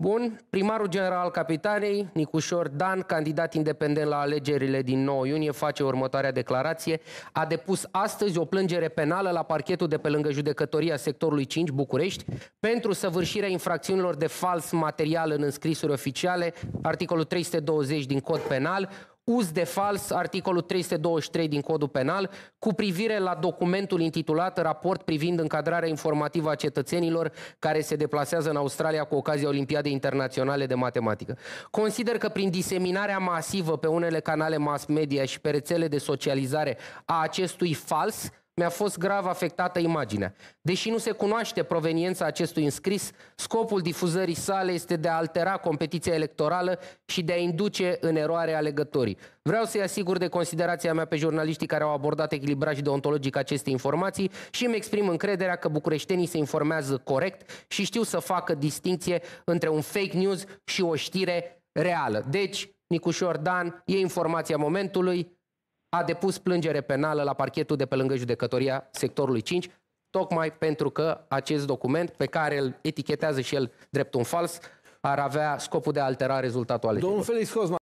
Bun, primarul general al Capitanei, Nicușor Dan, candidat independent la alegerile din 9 iunie, face următoarea declarație. A depus astăzi o plângere penală la parchetul de pe lângă judecătoria sectorului 5, București, pentru săvârșirea infracțiunilor de fals material în înscrisuri oficiale, articolul 320 din Cod Penal, uz de fals, articolul 323 din Codul Penal, cu privire la documentul intitulat Raport privind încadrarea informativă a cetățenilor care se deplasează în Australia cu ocazia Olimpiadei Internaționale de Matematică. Consider că prin diseminarea masivă pe unele canale mass media și pe rețele de socializare a acestui fals, mi-a fost grav afectată imaginea. Deși nu se cunoaște proveniența acestui înscris, scopul difuzării sale este de a altera competiția electorală și de a induce în eroare alegătorii. Vreau să-i asigur de considerația mea pe jurnaliștii care au abordat echilibraj deontologic aceste informații și îmi exprim încrederea că bucureștenii se informează corect și știu să facă distinție între un fake news și o știre reală. Deci, Nicușor Dan e informația momentului, a depus plângere penală la parchetul de pe lângă judecătoria sectorului 5, tocmai pentru că acest document, pe care îl etichetează și el drept un fals, ar avea scopul de a altera rezultatul alegerilor. Domnul Felix Cosma,